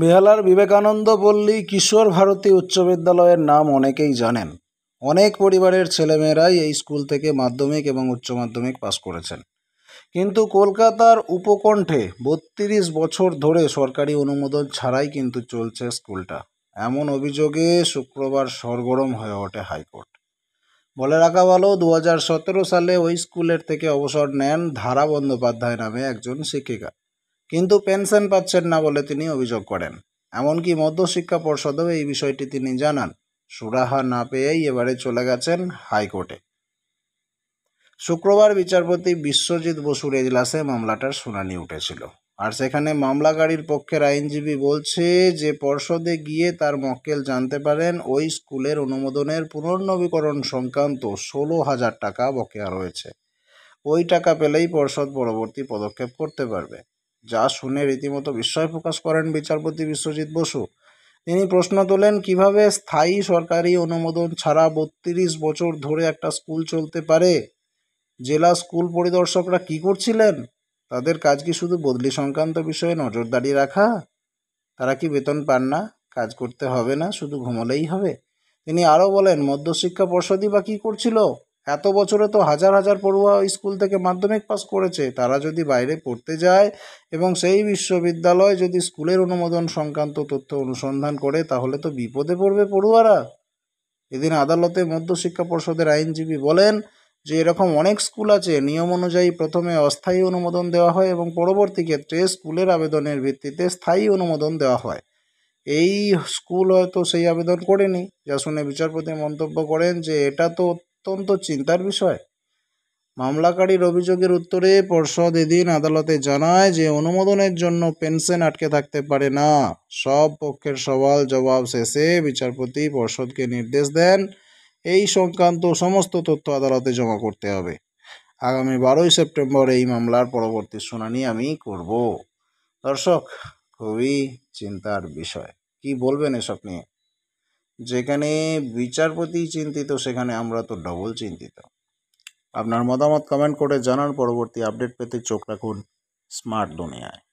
বেহালার বিবেকানন্দ পল্লী কিশোর ভারতী উচ্চ বিদ্যালয়ের নাম অনেকেই জানেন অনেক পরিবারের ছেলেমেয়েরাই এই স্কুল থেকে মাধ্যমিক এবং উচ্চ মাধ্যমিক পাস করেছেন কিন্তু কলকাতার উপকণ্ঠে বত্রিশ বছর ধরে সরকারি অনুমোদন ছাড়াই কিন্তু চলছে স্কুলটা এমন অভিযোগে শুক্রবার সরগরম হয়ে ওঠে হাইকোর্ট বলে রাখা ভালো দু সালে ওই স্কুলের থেকে অবসর নেন ধারা বন্দ্যোপাধ্যায় নামে একজন শিক্ষিকা কিন্তু পেনশন পাচ্ছেন না বলে তিনি অভিযোগ করেন এমনকি মধ্যশিক্ষা পর্ষদেও এই বিষয়টি তিনি জানান সুরাহা না পেয়েই এবারে চলে গেছেন হাইকোর্টে শুক্রবার বিচারপতি বিশ্বজিৎ বসুর এজলাসে মামলাটার শুনানি উঠেছিল আর সেখানে মামলাকারীর পক্ষের আইনজীবী বলছে যে পর্ষদে গিয়ে তার মক্কেল জানতে পারেন ওই স্কুলের অনুমোদনের পুনর্নবীকরণ সংক্রান্ত ষোলো হাজার টাকা বকেয়া রয়েছে ওই টাকা পেলেই পর্ষদ পরবর্তী পদক্ষেপ করতে পারবে যা শুনে রীতিমতো বিস্ময় প্রকাশ করেন বিচারপতি বিশ্বজিৎ বসু তিনি প্রশ্ন তোলেন কিভাবে স্থায়ী সরকারি অনুমোদন ছাড়া বত্রিশ বছর ধরে একটা স্কুল চলতে পারে জেলা স্কুল পরিদর্শকরা কি করছিলেন তাদের কাজ কি শুধু বদলি সংক্রান্ত বিষয়ে নজরদারি রাখা তারা কি বেতন পান না কাজ করতে হবে না শুধু ঘুমলেই হবে তিনি আরও বলেন মধ্যশিক্ষা পর্ষদই বা কী করছিল এত বছরে তো হাজার হাজার পড়ুয়া স্কুল থেকে মাধ্যমিক পাস করেছে তারা যদি বাইরে পড়তে যায় এবং সেই বিশ্ববিদ্যালয় যদি স্কুলের অনুমোদন সংক্রান্ত তথ্য অনুসন্ধান করে তাহলে তো বিপদে পড়বে পড়ুয়ারা এদিন আদালতে মধ্যশিক্ষা পর্ষদের আইনজীবী বলেন যে এরকম অনেক স্কুল আছে নিয়ম অনুযায়ী প্রথমে অস্থায়ী অনুমোদন দেওয়া হয় এবং পরবর্তী ক্ষেত্রে স্কুলের আবেদনের ভিত্তিতে স্থায়ী অনুমোদন দেওয়া হয় এই স্কুল হয়তো সেই আবেদন করেনি যা শুনে বিচারপতি মন্তব্য করেন যে এটা তো অত্যন্ত চিন্তার বিষয় মামলাকারীর অভিযোগের উত্তরে পর্ষদ এদিন আদালতে জানায় যে অনুমোদনের জন্য পেনশন আটকে থাকতে পারে না সব পক্ষের সওয়াল জবাব শেষে বিচারপতি পর্ষদকে নির্দেশ দেন এই সংক্রান্ত সমস্ত তথ্য আদালতে জমা করতে হবে আগামী বারোই সেপ্টেম্বর এই মামলার পরবর্তী শুনানি আমি করব দর্শক খুবই চিন্তার বিষয় কি বলবেন এসব নিয়ে যেখানে বিচারপতি চিন্তিত সেখানে আমরা তো ডবল চিন্তিত আপনার মতামত কমেন্ট করে জানান পরবর্তী আপডেট পেতে চোখ রাখুন স্মার্ট দুনিয়ায়